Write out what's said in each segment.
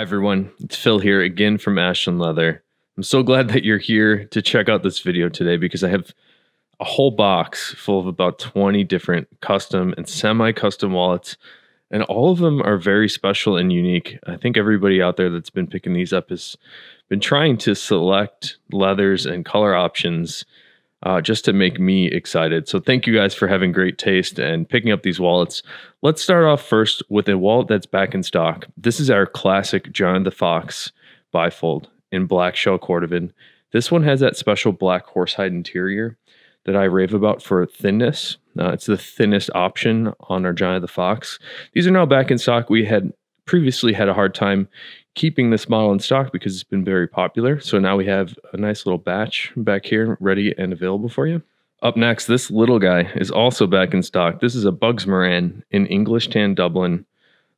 Hi, everyone. It's Phil here again from Ashland Leather. I'm so glad that you're here to check out this video today because I have a whole box full of about 20 different custom and semi custom wallets, and all of them are very special and unique. I think everybody out there that's been picking these up has been trying to select leathers and color options uh, just to make me excited. So thank you guys for having great taste and picking up these wallets. Let's start off first with a wallet that's back in stock. This is our classic John the Fox bifold in black shell cordovan. This one has that special black horsehide interior that I rave about for thinness. Uh, it's the thinnest option on our Giant the Fox. These are now back in stock. We had previously had a hard time keeping this model in stock because it's been very popular. So now we have a nice little batch back here ready and available for you. Up next, this little guy is also back in stock. This is a Bugs Moran in English Tan Dublin.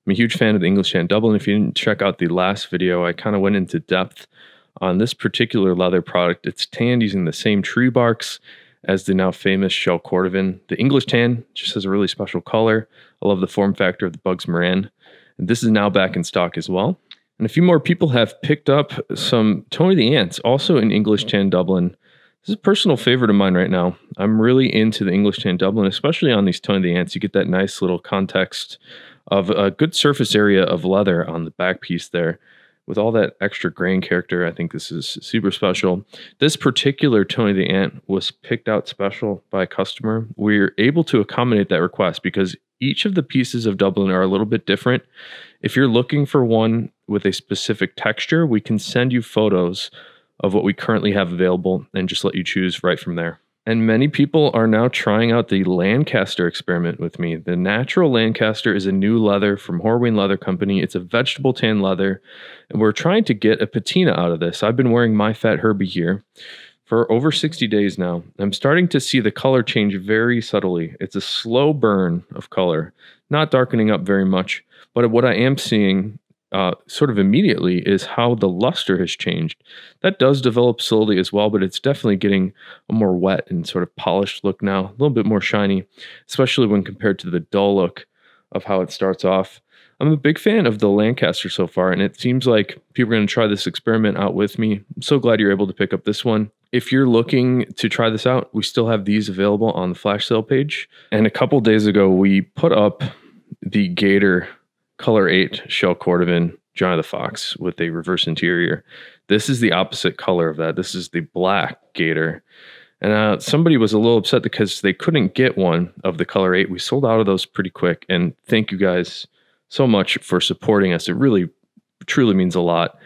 I'm a huge fan of the English Tan Dublin. If you didn't check out the last video, I kind of went into depth on this particular leather product. It's tanned using the same tree barks as the now famous Shell Cordovan. The English tan just has a really special color. I love the form factor of the Bugs Moran. And this is now back in stock as well. And a few more people have picked up some Tony the Ants, also in English Tan Dublin. This is a personal favorite of mine right now. I'm really into the English Tan Dublin, especially on these Tony the Ants. You get that nice little context of a good surface area of leather on the back piece there with all that extra grain character, I think this is super special. This particular Tony the Ant was picked out special by a customer. We're able to accommodate that request because each of the pieces of Dublin are a little bit different. If you're looking for one with a specific texture, we can send you photos of what we currently have available and just let you choose right from there. And many people are now trying out the Lancaster experiment with me. The natural Lancaster is a new leather from Horween Leather Company. It's a vegetable tan leather, and we're trying to get a patina out of this. I've been wearing my Fat Herbie here for over 60 days now. I'm starting to see the color change very subtly. It's a slow burn of color, not darkening up very much. But what I am seeing uh, sort of immediately is how the luster has changed. That does develop slowly as well, but it's definitely getting a more wet and sort of polished look now, a little bit more shiny, especially when compared to the dull look of how it starts off. I'm a big fan of the Lancaster so far, and it seems like people are going to try this experiment out with me. I'm so glad you're able to pick up this one. If you're looking to try this out, we still have these available on the flash sale page. And a couple days ago, we put up the Gator Color 8 Shell Cordovan John of the Fox with a reverse interior. This is the opposite color of that. This is the black Gator. And uh, somebody was a little upset because they couldn't get one of the Color 8. We sold out of those pretty quick. And thank you guys so much for supporting us. It really, truly means a lot.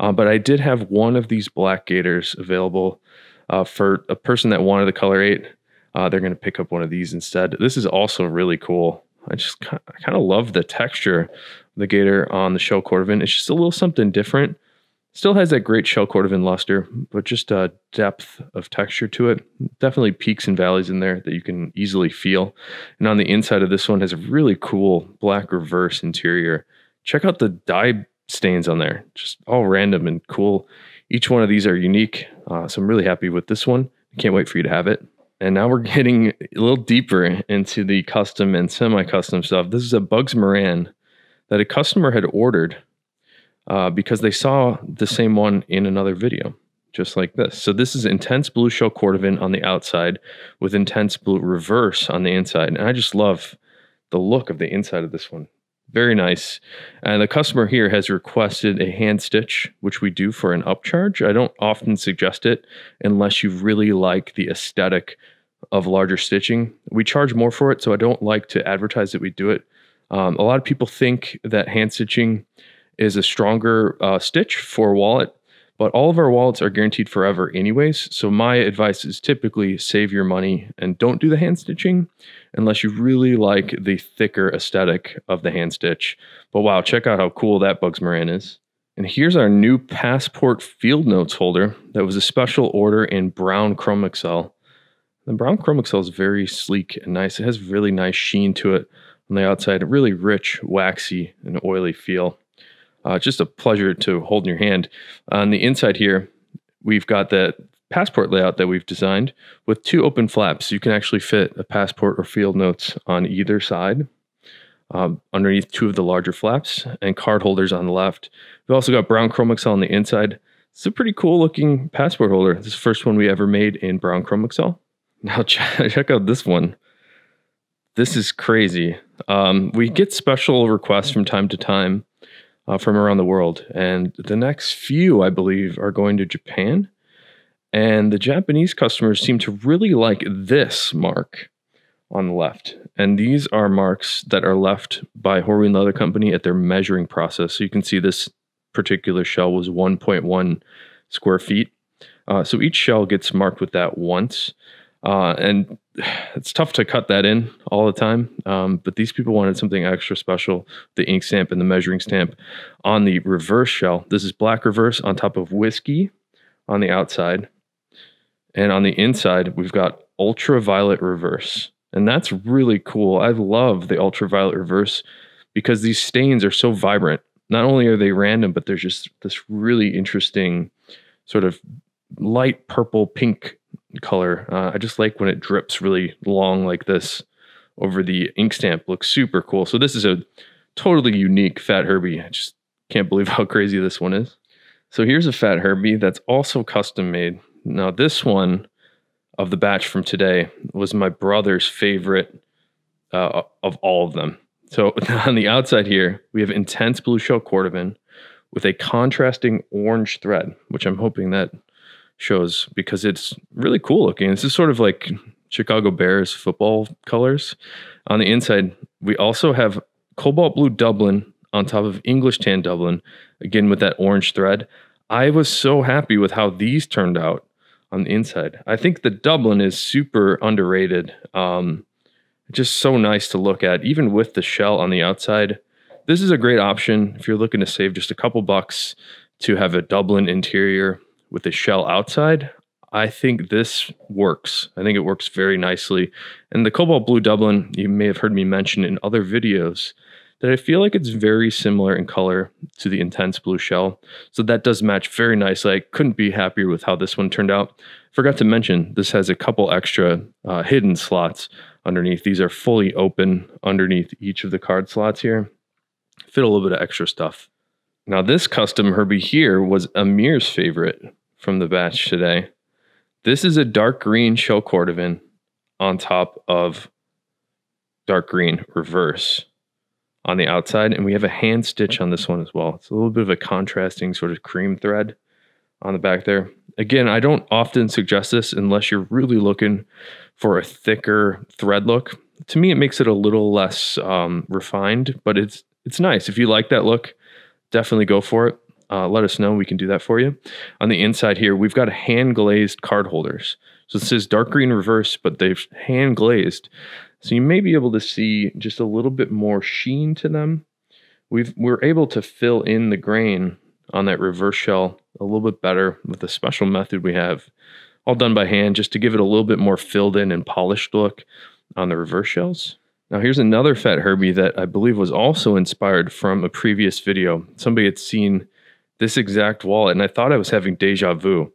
Uh, but I did have one of these black Gators available uh, for a person that wanted the Color 8. Uh, they're going to pick up one of these instead. This is also really cool. I just kind of, I kind of love the texture of the Gator on the shell cordovan. It's just a little something different. Still has that great shell cordovan luster, but just a uh, depth of texture to it. Definitely peaks and valleys in there that you can easily feel. And on the inside of this one has a really cool black reverse interior. Check out the dye stains on there, just all random and cool. Each one of these are unique, uh, so I'm really happy with this one. Can't wait for you to have it. And now we're getting a little deeper into the custom and semi custom stuff. This is a Bugs Moran that a customer had ordered uh, because they saw the same one in another video, just like this. So, this is intense blue shell cordovan on the outside with intense blue reverse on the inside. And I just love the look of the inside of this one. Very nice. And the customer here has requested a hand stitch, which we do for an upcharge. I don't often suggest it unless you really like the aesthetic of larger stitching. We charge more for it, so I don't like to advertise that we do it. Um, a lot of people think that hand stitching is a stronger uh, stitch for a wallet, but all of our wallets are guaranteed forever, anyways. So my advice is typically save your money and don't do the hand stitching unless you really like the thicker aesthetic of the hand stitch. But wow, check out how cool that Bugs Moran is. And here's our new Passport Field Notes holder that was a special order in brown Chrome Excel. The brown chrome excel is very sleek and nice. It has really nice sheen to it on the outside, a really rich, waxy, and oily feel. Uh, just a pleasure to hold in your hand. On the inside here, we've got that passport layout that we've designed with two open flaps. You can actually fit a passport or field notes on either side. Um, underneath two of the larger flaps and card holders on the left. We've also got brown chrome excel on the inside. It's a pretty cool looking passport holder. This is the first one we ever made in brown chrome excel. Now check out this one. This is crazy. Um, we get special requests from time to time uh, from around the world, and the next few, I believe, are going to Japan. And the Japanese customers seem to really like this mark on the left. And these are marks that are left by Horween Leather Company at their measuring process. So you can see this particular shell was 1.1 square feet. Uh, so each shell gets marked with that once. Uh, and it's tough to cut that in all the time. Um, but these people wanted something extra special the ink stamp and the measuring stamp on the reverse shell. This is black reverse on top of whiskey on the outside. And on the inside, we've got ultraviolet reverse. And that's really cool. I love the ultraviolet reverse because these stains are so vibrant. Not only are they random, but there's just this really interesting sort of light purple pink color. Uh, I just like when it drips really long like this over the ink stamp. Looks super cool. So this is a totally unique Fat Herbie. I just can't believe how crazy this one is. So here's a Fat Herbie that's also custom made. Now this one of the batch from today was my brother's favorite uh, of all of them. So on the outside here, we have intense blue shell cordovan with a contrasting orange thread, which I'm hoping that shows because it's really cool looking. This is sort of like Chicago Bears football colors. On the inside, we also have cobalt blue Dublin on top of English tan Dublin, again with that orange thread. I was so happy with how these turned out on the inside. I think the Dublin is super underrated. Um, just so nice to look at, even with the shell on the outside. This is a great option if you're looking to save just a couple bucks to have a Dublin interior with the shell outside, I think this works. I think it works very nicely. And the Cobalt Blue Dublin, you may have heard me mention in other videos that I feel like it's very similar in color to the intense blue shell. So that does match very nicely. I couldn't be happier with how this one turned out. Forgot to mention, this has a couple extra uh, hidden slots underneath. These are fully open underneath each of the card slots here. Fit a little bit of extra stuff now, this custom Herbie here was Amir's favorite from the batch today. This is a dark green shell cordovan on top of dark green reverse on the outside. And we have a hand stitch on this one as well. It's a little bit of a contrasting sort of cream thread on the back there. Again, I don't often suggest this unless you're really looking for a thicker thread look. To me, it makes it a little less um, refined, but it's it's nice. If you like that look, definitely go for it. Uh, let us know. We can do that for you. On the inside here, we've got hand glazed card holders. So this is dark green reverse, but they've hand glazed. So you may be able to see just a little bit more sheen to them. We've, we're able to fill in the grain on that reverse shell a little bit better with a special method we have, all done by hand, just to give it a little bit more filled in and polished look on the reverse shells. Now, here's another Fat Herbie that I believe was also inspired from a previous video. Somebody had seen this exact wallet, and I thought I was having deja vu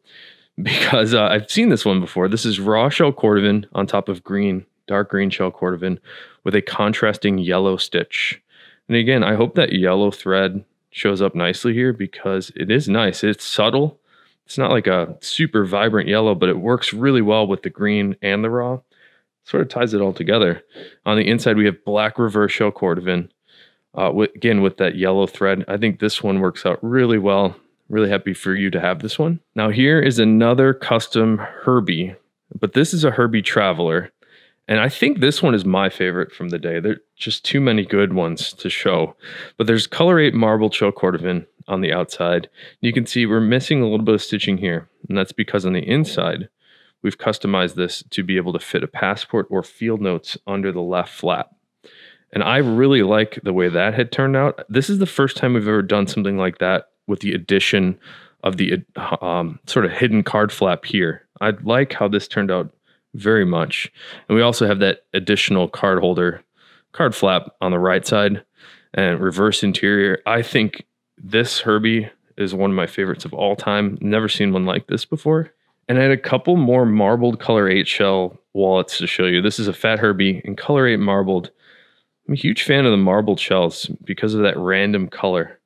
because uh, I've seen this one before. This is raw shell cordovan on top of green, dark green shell cordovan with a contrasting yellow stitch. And again, I hope that yellow thread shows up nicely here because it is nice. It's subtle. It's not like a super vibrant yellow, but it works really well with the green and the raw sort of ties it all together. On the inside, we have black reverse shell cordovan. Uh, with, again, with that yellow thread, I think this one works out really well. Really happy for you to have this one. Now, here is another custom Herbie, but this is a Herbie Traveler. And I think this one is my favorite from the day. There are just too many good ones to show. But there's color 8 marble choke cordovan on the outside. You can see we're missing a little bit of stitching here, and that's because on the inside, We've customized this to be able to fit a passport or field notes under the left flap. And I really like the way that had turned out. This is the first time we've ever done something like that with the addition of the um, sort of hidden card flap here. I like how this turned out very much. And we also have that additional card holder, card flap on the right side and reverse interior. I think this Herbie is one of my favorites of all time. Never seen one like this before. And I had a couple more marbled color 8 shell wallets to show you. This is a Fat Herbie and color 8 marbled. I'm a huge fan of the marbled shells because of that random color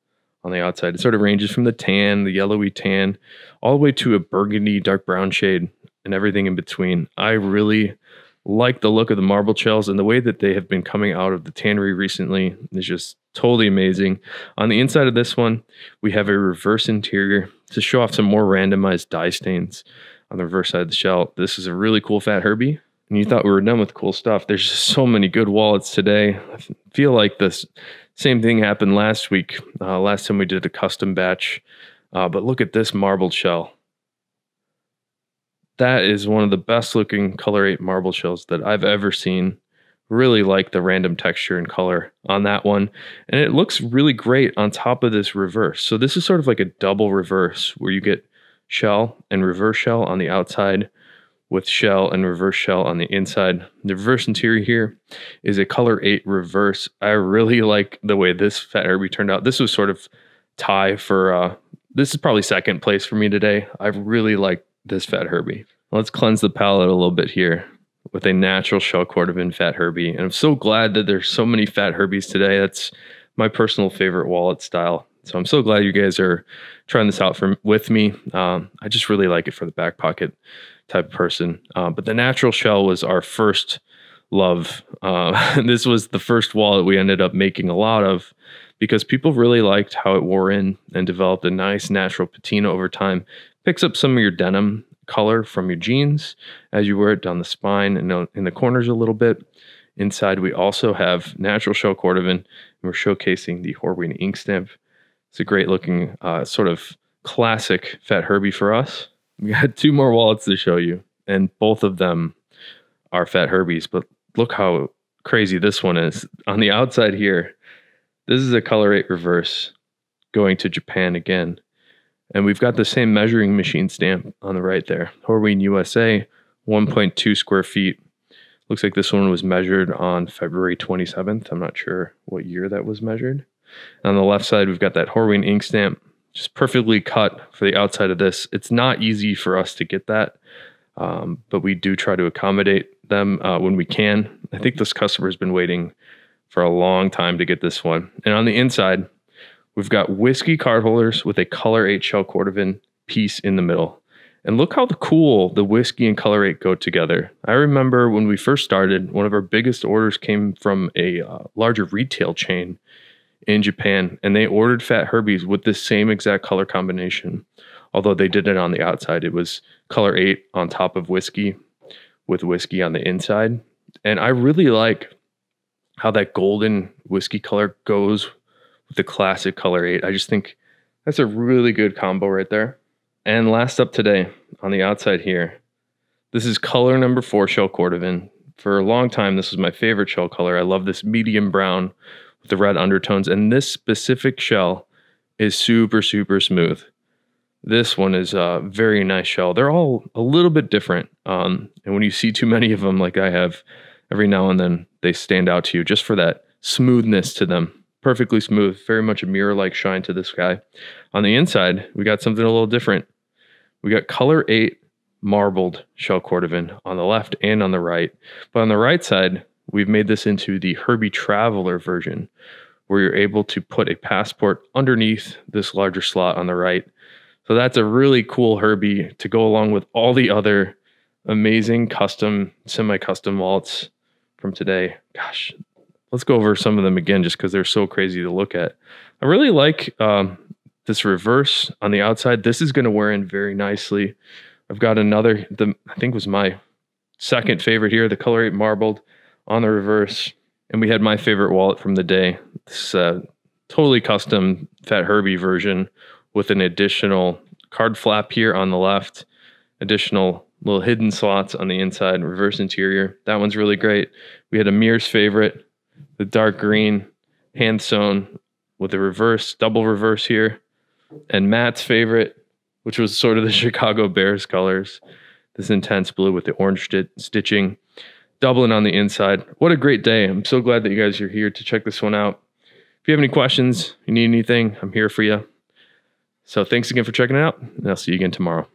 on the outside. It sort of ranges from the tan, the yellowy tan, all the way to a burgundy, dark brown shade, and everything in between. I really like the look of the marble shells and the way that they have been coming out of the tannery recently is just totally amazing. On the inside of this one, we have a reverse interior to show off some more randomized dye stains on the reverse side of the shell. This is a really cool Fat Herbie. And you thought we were done with cool stuff. There's just so many good wallets today. I feel like this same thing happened last week. Uh, last time we did a custom batch. Uh, but look at this marbled shell. That is one of the best looking color 8 marble shells that I've ever seen. Really like the random texture and color on that one. And it looks really great on top of this reverse. So this is sort of like a double reverse where you get shell and reverse shell on the outside with shell and reverse shell on the inside. The reverse interior here is a color 8 reverse. I really like the way this Fat Herbie turned out. This was sort of tie for, uh, this is probably second place for me today. I really like this Fat Herbie. Let's cleanse the palette a little bit here with a natural shell cordovan Fat Herbie. And I'm so glad that there's so many Fat Herbies today. That's my personal favorite wallet style. So I'm so glad you guys are trying this out for with me. Um, I just really like it for the back pocket type of person. Uh, but the natural shell was our first love. Uh, this was the first wallet we ended up making a lot of because people really liked how it wore in and developed a nice natural patina over time. Picks up some of your denim color from your jeans as you wear it down the spine and in the corners a little bit. Inside, we also have natural shell cordovan, and we're showcasing the Horween ink stamp it's a great looking uh, sort of classic Fat Herbie for us. We got two more wallets to show you, and both of them are Fat Herbies. But look how crazy this one is. On the outside here, this is a color 8 reverse going to Japan again. And we've got the same measuring machine stamp on the right there. Horween USA, 1.2 square feet. Looks like this one was measured on February 27th. I'm not sure what year that was measured. On the left side, we've got that Horween ink stamp, just perfectly cut for the outside of this. It's not easy for us to get that, um, but we do try to accommodate them uh, when we can. I think this customer has been waiting for a long time to get this one. And on the inside, we've got whiskey card holders with a color eight shell cordovan piece in the middle. And look how the cool the whiskey and color eight go together. I remember when we first started, one of our biggest orders came from a uh, larger retail chain, in Japan, and they ordered Fat Herbies with the same exact color combination, although they did it on the outside. It was color eight on top of whiskey, with whiskey on the inside. And I really like how that golden whiskey color goes with the classic color eight. I just think that's a really good combo right there. And last up today on the outside here, this is color number four shell cordovan. For a long time, this was my favorite shell color. I love this medium brown with the red undertones. And this specific shell is super, super smooth. This one is a very nice shell. They're all a little bit different. Um, and when you see too many of them, like I have, every now and then they stand out to you just for that smoothness to them. Perfectly smooth, very much a mirror like shine to this guy. On the inside, we got something a little different. We got color eight marbled shell cordovan on the left and on the right. But on the right side, We've made this into the Herbie Traveler version, where you're able to put a passport underneath this larger slot on the right. So that's a really cool Herbie to go along with all the other amazing custom, semi custom wallets from today. Gosh, let's go over some of them again just because they're so crazy to look at. I really like um, this reverse on the outside. This is going to wear in very nicely. I've got another, the, I think was my second favorite here, the Color 8 Marbled on the reverse. And we had my favorite wallet from the day. This uh, totally custom Fat Herbie version with an additional card flap here on the left, additional little hidden slots on the inside and reverse interior. That one's really great. We had Amir's favorite, the dark green hand sewn with a reverse, double reverse here. And Matt's favorite, which was sort of the Chicago Bears colors, this intense blue with the orange st- stitching. Dublin on the inside. What a great day. I'm so glad that you guys are here to check this one out. If you have any questions, you need anything, I'm here for you. So thanks again for checking it out, and I'll see you again tomorrow.